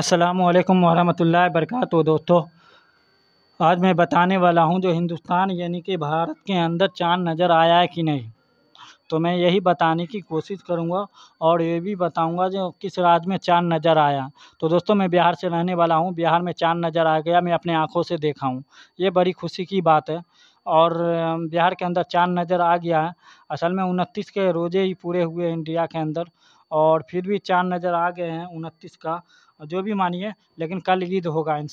अस्सलाम वालेकुम वरहमतुल्लाहि वरकत दोस्तों आज मैं बताने वाला हूं जो हिंदुस्तान यानी कि भारत के अंदर चांद नज़र आया है कि नहीं तो मैं यही बताने की कोशिश करूंगा और ये भी बताऊंगा जो किस राज्य में चांद नज़र आया तो दोस्तों मैं बिहार से रहने वाला हूं बिहार में चांद नज़र आ गया मैं अपने आँखों से देखा हूँ ये बड़ी खुशी की बात है और बिहार के अंदर चांद नज़र आ गया है असल में उनतीस के रोज़े ही पूरे हुए इंडिया के अंदर और फिर भी चार नज़र आ गए हैं उनतीस का जो भी मानिए लेकिन कल ईद होगा इन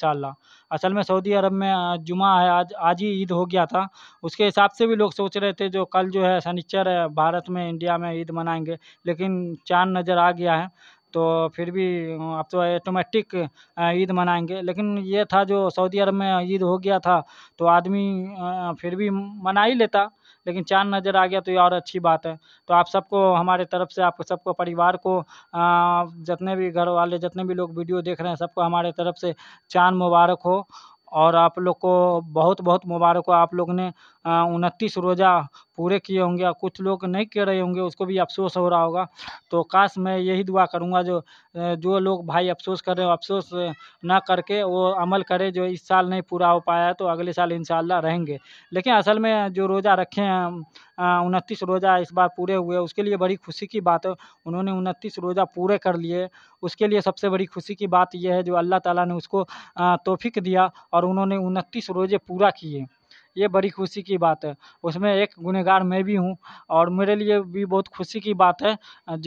असल में सऊदी अरब में जुमा है आज आज ही ईद हो गया था उसके हिसाब से भी लोग सोच रहे थे जो कल जो है सनीचर है भारत में इंडिया में ईद मनाएंगे लेकिन चाँद नज़र आ गया है तो फिर भी अब तो ऑटोमेटिक ईद मनाएंगे लेकिन ये था जो सऊदी अरब में ईद हो गया था तो आदमी फिर भी मना ही लेता लेकिन चांद नज़र आ गया तो ये और अच्छी बात है तो आप सबको हमारे तरफ से आप सबको परिवार को जितने भी घर वाले जितने भी लोग वीडियो देख रहे हैं सबको हमारे तरफ से चाँद मुबारक हो और आप लोग को बहुत बहुत मुबारक हो आप लोग ने उनतीस रोज़ा पूरे किए होंगे और कुछ लोग नहीं कर रहे होंगे उसको भी अफ़सोस हो रहा होगा तो काश मैं यही दुआ करूँगा जो जो लोग भाई अफ़सोस कर रहे हो अफ़सोस ना करके वो अमल करे जो इस साल नहीं पूरा हो पाया तो अगले साल इन रहेंगे लेकिन असल में जो रोज़ा रखे हैं उनतीस रोज़ा इस बार पूरे हुए उसके लिए बड़ी खुशी की बात है उन्होंने उनतीस रोज़ा पूरे कर लिए उसके लिए सबसे बड़ी खुशी की बात यह है जो अल्लाह ताला ने उसको तोफिक दिया और उन्होंने उनतीस रोज़े पूरा किए ये बड़ी खुशी की बात है उसमें एक गुनहगार मैं भी हूँ और मेरे लिए भी बहुत खुशी की बात है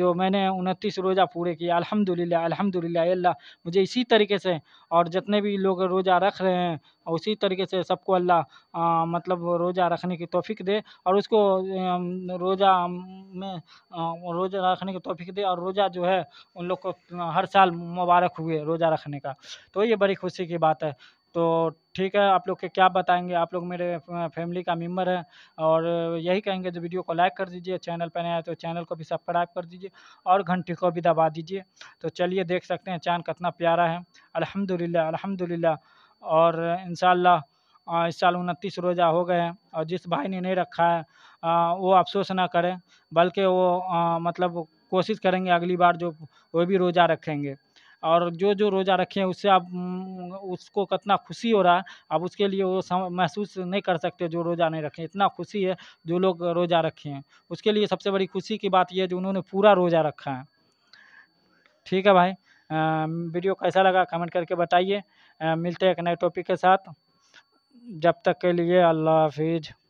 जो मैंने उनतीस रोज़ा पूरे किया अल्हम्दुलिल्लाह अल्हम्दुलिल्लाह अल्लाह मुझे इसी तरीके से और जितने भी लोग रोज़ा रख रहे हैं उसी तरीके से सबको अल्लाह मतलब रोज़ा रखने की तोफ़ी दे और उसको रोज़ा में रोज़ा रखने की तोफ़ी दे और रोज़ा जो है उन लोग को हर साल मुबारक हुए रोज़ा रखने का तो ये बड़ी खुशी की बात है तो ठीक है आप लोग के क्या बताएँगे आप लोग मेरे फैमिली का मेम्बर है और यही कहेंगे जो वीडियो को लाइक कर दीजिए चैनल पर नए आए तो चैनल को भी सब्सक्राइब कर दीजिए और घंटी को भी दबा दीजिए तो चलिए देख सकते हैं चाँद कितना प्यारा है अलहमदिल्ला अलहमदिल्ला और इन इस साल उनतीस रोज़ा हो गए हैं और जिस भाई ने नहीं रखा है आ, वो अफसोस ना करें बल्कि वो आ, मतलब कोशिश करेंगे अगली बार जो वो भी रोज़ा रखेंगे और जो जो रोज़ा रखे हैं उससे आप उसको कितना खुशी हो रहा है आप उसके लिए वो महसूस नहीं कर सकते जो रोज़ा नहीं रखे इतना खुशी है जो लोग रोज़ा रखे हैं उसके लिए सबसे बड़ी खुशी की बात यह है जो उन्होंने पूरा रोज़ा रखा है ठीक है भाई आ, वीडियो कैसा लगा कमेंट करके बताइए मिलते हैं एक नए टॉपिक के साथ जब तक के लिए अल्लाह हाफिज़